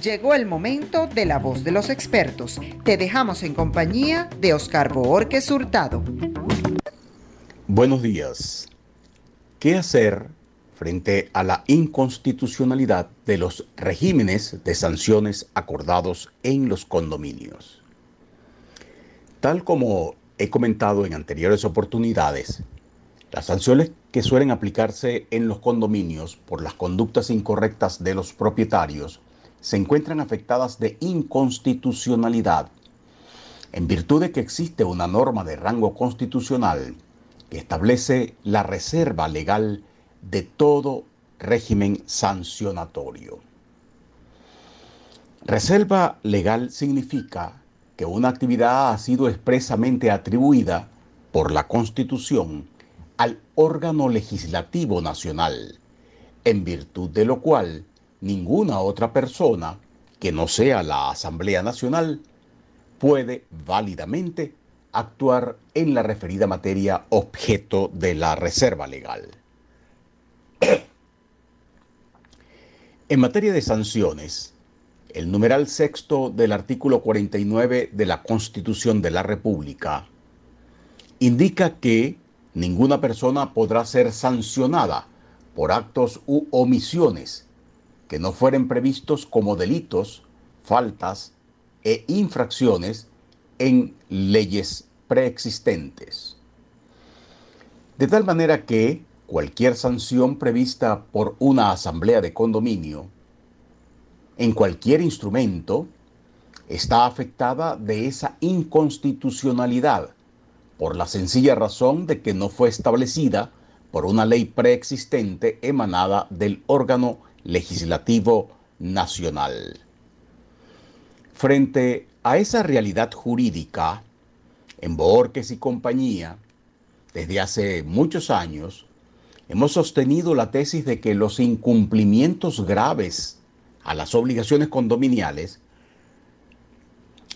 Llegó el momento de la voz de los expertos. Te dejamos en compañía de Oscar Boorquez Hurtado. Buenos días. ¿Qué hacer frente a la inconstitucionalidad de los regímenes de sanciones acordados en los condominios? Tal como he comentado en anteriores oportunidades, las sanciones que suelen aplicarse en los condominios por las conductas incorrectas de los propietarios se encuentran afectadas de inconstitucionalidad, en virtud de que existe una norma de rango constitucional que establece la reserva legal de todo régimen sancionatorio. Reserva legal significa que una actividad ha sido expresamente atribuida por la Constitución al órgano legislativo nacional, en virtud de lo cual ninguna otra persona que no sea la Asamblea Nacional puede válidamente actuar en la referida materia objeto de la reserva legal. en materia de sanciones, el numeral sexto del artículo 49 de la Constitución de la República indica que ninguna persona podrá ser sancionada por actos u omisiones que no fueren previstos como delitos, faltas e infracciones en leyes preexistentes. De tal manera que cualquier sanción prevista por una asamblea de condominio en cualquier instrumento está afectada de esa inconstitucionalidad por la sencilla razón de que no fue establecida por una ley preexistente emanada del órgano legislativo nacional. Frente a esa realidad jurídica, en Borges y compañía, desde hace muchos años, hemos sostenido la tesis de que los incumplimientos graves a las obligaciones condominiales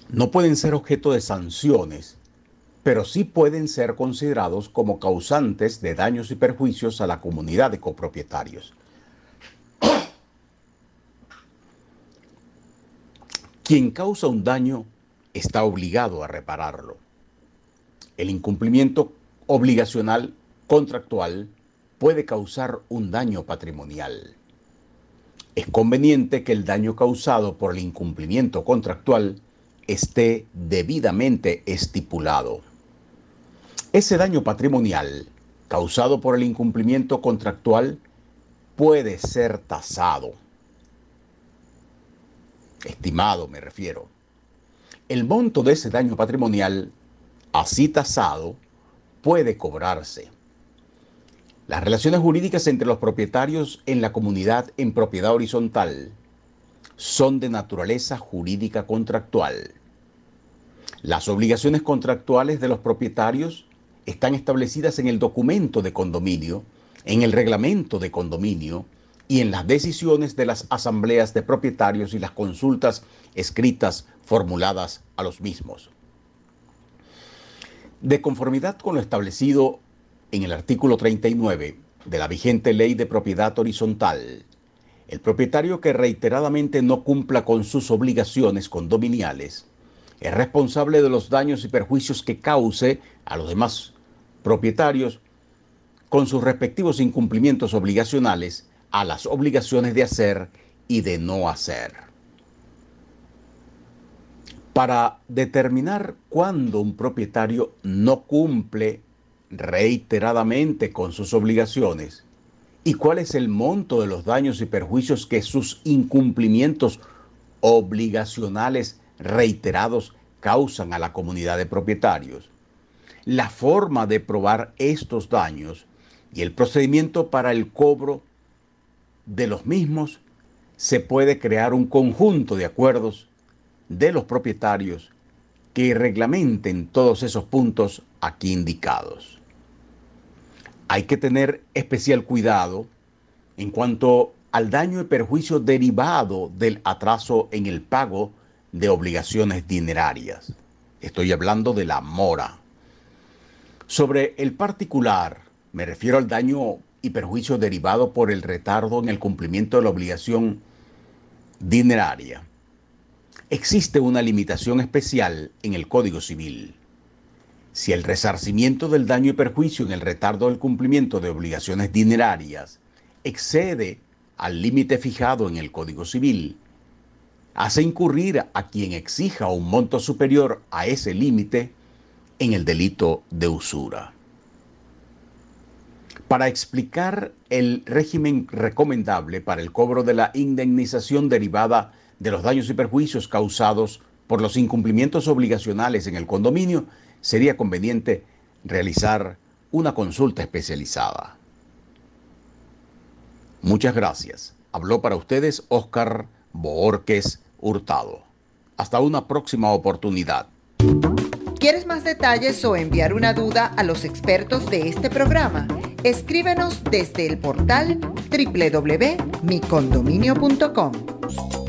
no pueden ser objeto de sanciones, pero sí pueden ser considerados como causantes de daños y perjuicios a la comunidad de copropietarios. Quien causa un daño está obligado a repararlo. El incumplimiento obligacional contractual puede causar un daño patrimonial es conveniente que el daño causado por el incumplimiento contractual esté debidamente estipulado. Ese daño patrimonial causado por el incumplimiento contractual puede ser tasado. Estimado me refiero. El monto de ese daño patrimonial, así tasado, puede cobrarse las relaciones jurídicas entre los propietarios en la comunidad en propiedad horizontal son de naturaleza jurídica contractual. Las obligaciones contractuales de los propietarios están establecidas en el documento de condominio, en el reglamento de condominio y en las decisiones de las asambleas de propietarios y las consultas escritas formuladas a los mismos. De conformidad con lo establecido en el artículo 39 de la vigente ley de propiedad horizontal, el propietario que reiteradamente no cumpla con sus obligaciones condominiales es responsable de los daños y perjuicios que cause a los demás propietarios con sus respectivos incumplimientos obligacionales a las obligaciones de hacer y de no hacer. Para determinar cuándo un propietario no cumple reiteradamente con sus obligaciones y cuál es el monto de los daños y perjuicios que sus incumplimientos obligacionales reiterados causan a la comunidad de propietarios, la forma de probar estos daños y el procedimiento para el cobro de los mismos, se puede crear un conjunto de acuerdos de los propietarios que reglamenten todos esos puntos aquí indicados hay que tener especial cuidado en cuanto al daño y perjuicio derivado del atraso en el pago de obligaciones dinerarias. Estoy hablando de la mora. Sobre el particular, me refiero al daño y perjuicio derivado por el retardo en el cumplimiento de la obligación dineraria. Existe una limitación especial en el Código Civil. Si el resarcimiento del daño y perjuicio en el retardo del cumplimiento de obligaciones dinerarias excede al límite fijado en el Código Civil, hace incurrir a quien exija un monto superior a ese límite en el delito de usura. Para explicar el régimen recomendable para el cobro de la indemnización derivada de los daños y perjuicios causados por los incumplimientos obligacionales en el condominio, sería conveniente realizar una consulta especializada. Muchas gracias. Habló para ustedes Oscar Borques Hurtado. Hasta una próxima oportunidad. ¿Quieres más detalles o enviar una duda a los expertos de este programa? Escríbenos desde el portal www.micondominio.com.